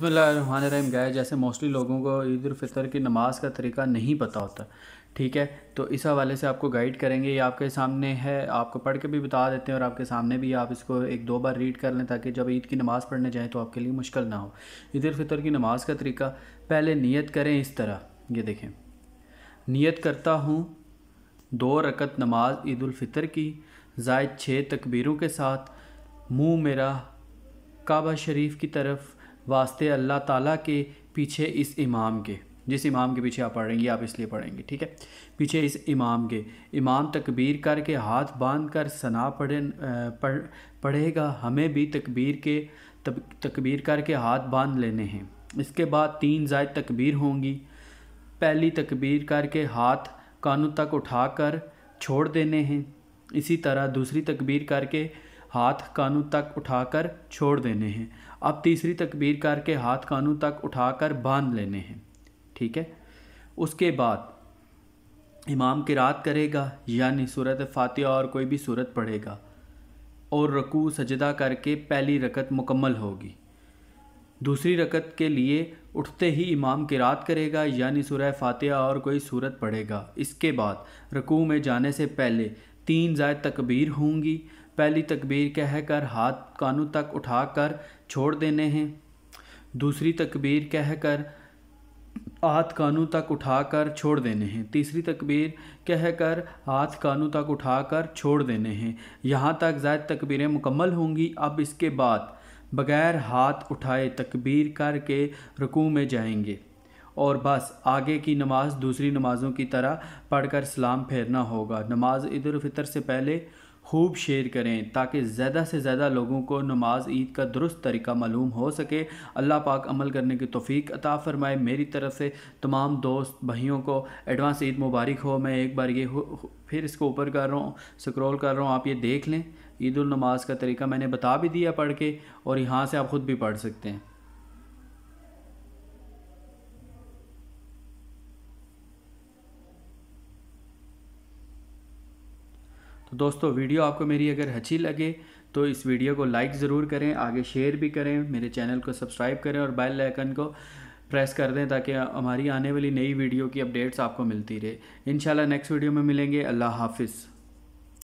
रहीम गए जैसे मोस्टली लोगों को ईद फितर की नमाज़ का तरीका नहीं पता होता ठीक है तो इस हवाले से आपको गाइड करेंगे ये आपके सामने है आपको पढ़ के भी बता देते हैं और आपके सामने भी आप इसको एक दो बार रीड कर लें ताकि जब ईद की नमाज़ पढ़ने जाएँ तो आपके लिए मुश्किल ना हो ईद फितर की नमाज़ का तरीका पहले नीयत करें इस तरह ये देखें नीयत करता हूँ दो रकत नमाज ईद फितर की जायद छः तकबीरों के साथ मुँह मेरा काबा शरीफ की तरफ वास्ते अल्लाह ताला के पीछे इस इमाम के जिस इमाम के पीछे आप पढ़ेंगे आप इसलिए पढ़ेंगे ठीक है पीछे इस इमाम के इमाम तकबीर करके हाथ बांध कर सना पढ़े पढ़ पढ़ेगा हमें भी तकबीर के तब तकबीर करके हाथ बांध लेने हैं इसके बाद तीन जायद तकबीर होंगी पहली तकबीर करके हाथ कानों तक उठाकर छोड़ देने हैं इसी तरह दूसरी तकबीर करके हाथ कानों तक उठाकर छोड़ देने हैं अब तीसरी तकबीर करके हाथ कानों तक उठाकर बांध लेने हैं ठीक है उसके बाद इमाम किरात करेगा यानी सूरत फातिहा और कोई भी सूरत पढ़ेगा और रकू सजदा करके पहली रकत मुकम्मल होगी दूसरी रकत के लिए उठते ही इमाम किरात करेगा यानी सुरह फातिहा और कोई सूरत पढ़ेगा इसके बाद रकू में जाने से पहले तीन जायद तकबीर होंगी पहली तकबीर कहकर हाथ कानों तक उठाकर छोड़ देने हैं दूसरी तकबीर कहकर हाथ कानों तक उठाकर छोड़ देने हैं तीसरी तकबीर कहकर हाथ कानों तक उठाकर छोड़ देने हैं यहाँ तक जायद तकबीरें मुकम्मल होंगी अब इसके बाद बग़ैर हाथ उठाए तकबीर करके रकू में जाएंगे और बस आगे की नमाज दूसरी नमाज़ों की तरह पढ़कर सलाम फेरना होगा नमाज इधर फितर से पहले खूब शेयर करें ताकि ज़्यादा से ज़्यादा लोगों को नमाज ईद का दुरुस्त तरीका मालूम हो सके अल्लाह पाक अमल करने की तोफ़ी अता फ़रमाए मेरी तरफ़ से तमाम दोस्त भाइयों को एडवांस ईद मुबारक हो मैं एक बार ये फिर इसको ऊपर कर रहा हूँ स्क्रॉल कर रहा हूँ आप ये देख लें ईद नमाज का तरीका मैंने बता भी दिया पढ़ के और यहाँ से आप ख़ुद भी पढ़ सकते हैं तो दोस्तों वीडियो आपको मेरी अगर अच्छी लगे तो इस वीडियो को लाइक ज़रूर करें आगे शेयर भी करें मेरे चैनल को सब्सक्राइब करें और बेल आइकन को प्रेस कर दें ताकि हमारी आने वाली नई वीडियो की अपडेट्स आपको मिलती रहे इन नेक्स्ट वीडियो में मिलेंगे अल्लाह हाफिज़